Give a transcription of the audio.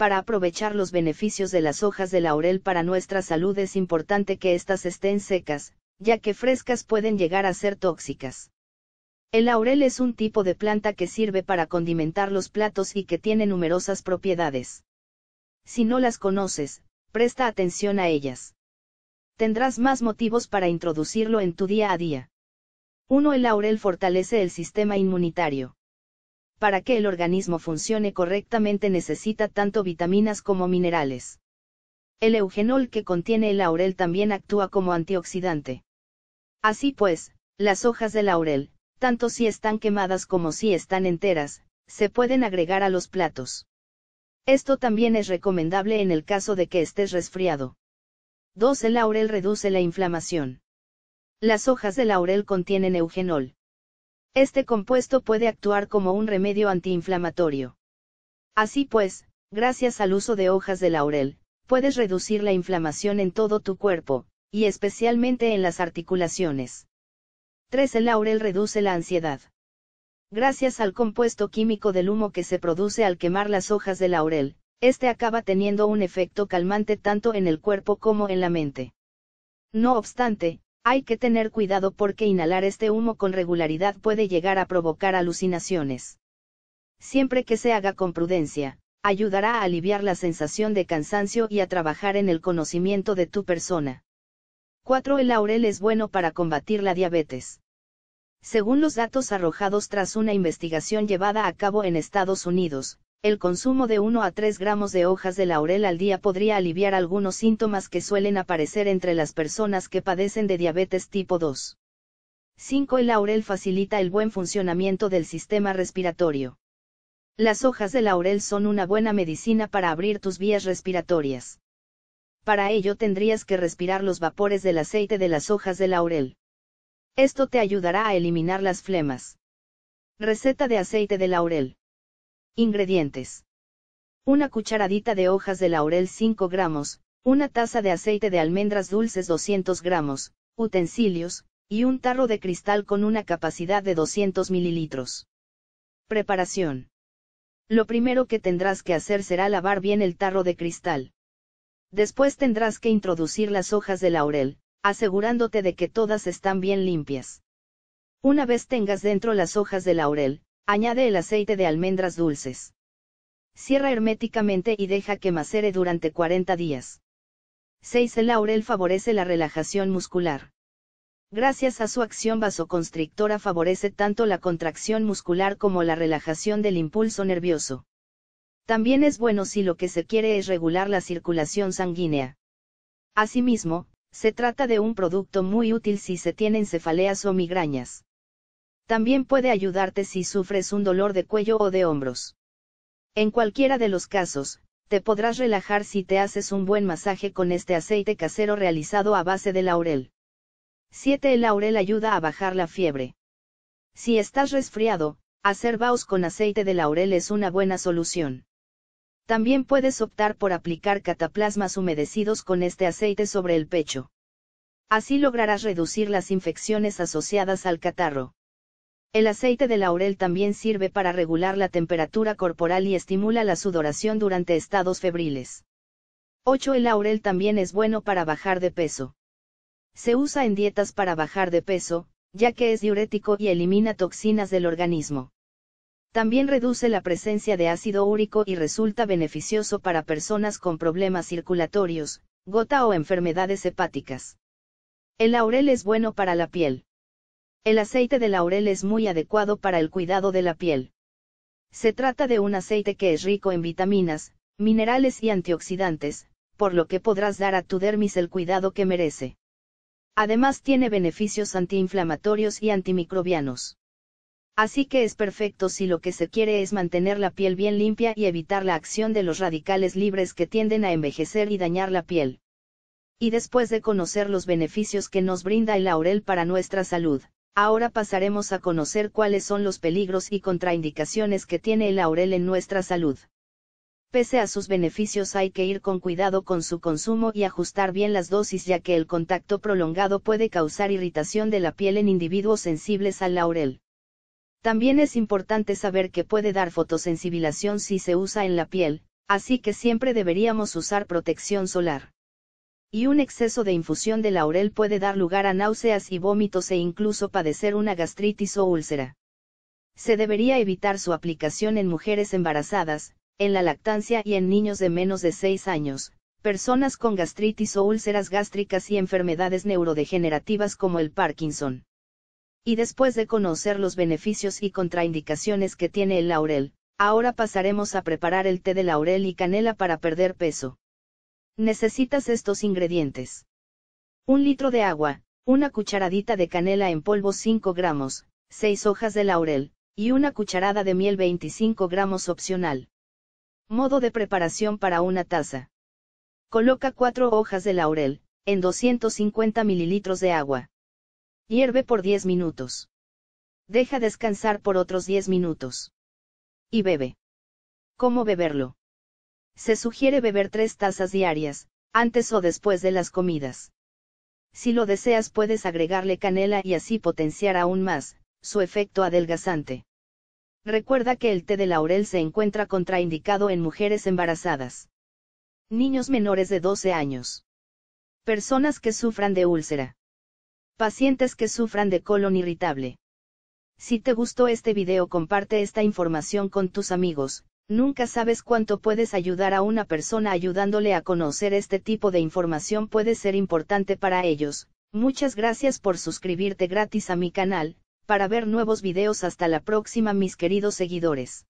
para aprovechar los beneficios de las hojas de laurel para nuestra salud es importante que éstas estén secas, ya que frescas pueden llegar a ser tóxicas. El laurel es un tipo de planta que sirve para condimentar los platos y que tiene numerosas propiedades. Si no las conoces, presta atención a ellas. Tendrás más motivos para introducirlo en tu día a día. 1. El laurel fortalece el sistema inmunitario para que el organismo funcione correctamente necesita tanto vitaminas como minerales. El eugenol que contiene el laurel también actúa como antioxidante. Así pues, las hojas de laurel, tanto si están quemadas como si están enteras, se pueden agregar a los platos. Esto también es recomendable en el caso de que estés resfriado. 2. El laurel reduce la inflamación. Las hojas de laurel contienen eugenol. Este compuesto puede actuar como un remedio antiinflamatorio. Así pues, gracias al uso de hojas de laurel, puedes reducir la inflamación en todo tu cuerpo, y especialmente en las articulaciones. 3. El laurel reduce la ansiedad. Gracias al compuesto químico del humo que se produce al quemar las hojas de laurel, este acaba teniendo un efecto calmante tanto en el cuerpo como en la mente. No obstante, hay que tener cuidado porque inhalar este humo con regularidad puede llegar a provocar alucinaciones. Siempre que se haga con prudencia, ayudará a aliviar la sensación de cansancio y a trabajar en el conocimiento de tu persona. 4. El laurel es bueno para combatir la diabetes. Según los datos arrojados tras una investigación llevada a cabo en Estados Unidos, el consumo de 1 a 3 gramos de hojas de laurel al día podría aliviar algunos síntomas que suelen aparecer entre las personas que padecen de diabetes tipo 2. 5. El laurel facilita el buen funcionamiento del sistema respiratorio. Las hojas de laurel son una buena medicina para abrir tus vías respiratorias. Para ello tendrías que respirar los vapores del aceite de las hojas de laurel. Esto te ayudará a eliminar las flemas. Receta de aceite de laurel. Ingredientes. Una cucharadita de hojas de laurel 5 gramos, una taza de aceite de almendras dulces 200 gramos, utensilios, y un tarro de cristal con una capacidad de 200 mililitros. Preparación. Lo primero que tendrás que hacer será lavar bien el tarro de cristal. Después tendrás que introducir las hojas de laurel, asegurándote de que todas están bien limpias. Una vez tengas dentro las hojas de laurel, Añade el aceite de almendras dulces. Cierra herméticamente y deja que macere durante 40 días. 6. El laurel favorece la relajación muscular. Gracias a su acción vasoconstrictora favorece tanto la contracción muscular como la relajación del impulso nervioso. También es bueno si lo que se quiere es regular la circulación sanguínea. Asimismo, se trata de un producto muy útil si se tienen cefaleas o migrañas. También puede ayudarte si sufres un dolor de cuello o de hombros. En cualquiera de los casos, te podrás relajar si te haces un buen masaje con este aceite casero realizado a base de laurel. 7. El laurel ayuda a bajar la fiebre. Si estás resfriado, hacer baos con aceite de laurel es una buena solución. También puedes optar por aplicar cataplasmas humedecidos con este aceite sobre el pecho. Así lograrás reducir las infecciones asociadas al catarro. El aceite de laurel también sirve para regular la temperatura corporal y estimula la sudoración durante estados febriles. 8. El laurel también es bueno para bajar de peso. Se usa en dietas para bajar de peso, ya que es diurético y elimina toxinas del organismo. También reduce la presencia de ácido úrico y resulta beneficioso para personas con problemas circulatorios, gota o enfermedades hepáticas. El laurel es bueno para la piel. El aceite de laurel es muy adecuado para el cuidado de la piel. Se trata de un aceite que es rico en vitaminas, minerales y antioxidantes, por lo que podrás dar a tu dermis el cuidado que merece. Además tiene beneficios antiinflamatorios y antimicrobianos. Así que es perfecto si lo que se quiere es mantener la piel bien limpia y evitar la acción de los radicales libres que tienden a envejecer y dañar la piel. Y después de conocer los beneficios que nos brinda el laurel para nuestra salud, Ahora pasaremos a conocer cuáles son los peligros y contraindicaciones que tiene el laurel en nuestra salud. Pese a sus beneficios hay que ir con cuidado con su consumo y ajustar bien las dosis ya que el contacto prolongado puede causar irritación de la piel en individuos sensibles al laurel. También es importante saber que puede dar fotosensibilización si se usa en la piel, así que siempre deberíamos usar protección solar y un exceso de infusión de laurel puede dar lugar a náuseas y vómitos e incluso padecer una gastritis o úlcera. Se debería evitar su aplicación en mujeres embarazadas, en la lactancia y en niños de menos de 6 años, personas con gastritis o úlceras gástricas y enfermedades neurodegenerativas como el Parkinson. Y después de conocer los beneficios y contraindicaciones que tiene el laurel, ahora pasaremos a preparar el té de laurel y canela para perder peso. Necesitas estos ingredientes. Un litro de agua, una cucharadita de canela en polvo 5 gramos, 6 hojas de laurel, y una cucharada de miel 25 gramos opcional. Modo de preparación para una taza. Coloca 4 hojas de laurel, en 250 mililitros de agua. Hierve por 10 minutos. Deja descansar por otros 10 minutos. Y bebe. ¿Cómo beberlo? Se sugiere beber tres tazas diarias, antes o después de las comidas. Si lo deseas puedes agregarle canela y así potenciar aún más, su efecto adelgazante. Recuerda que el té de laurel se encuentra contraindicado en mujeres embarazadas. Niños menores de 12 años. Personas que sufran de úlcera. Pacientes que sufran de colon irritable. Si te gustó este video comparte esta información con tus amigos, Nunca sabes cuánto puedes ayudar a una persona ayudándole a conocer este tipo de información puede ser importante para ellos. Muchas gracias por suscribirte gratis a mi canal, para ver nuevos videos hasta la próxima mis queridos seguidores.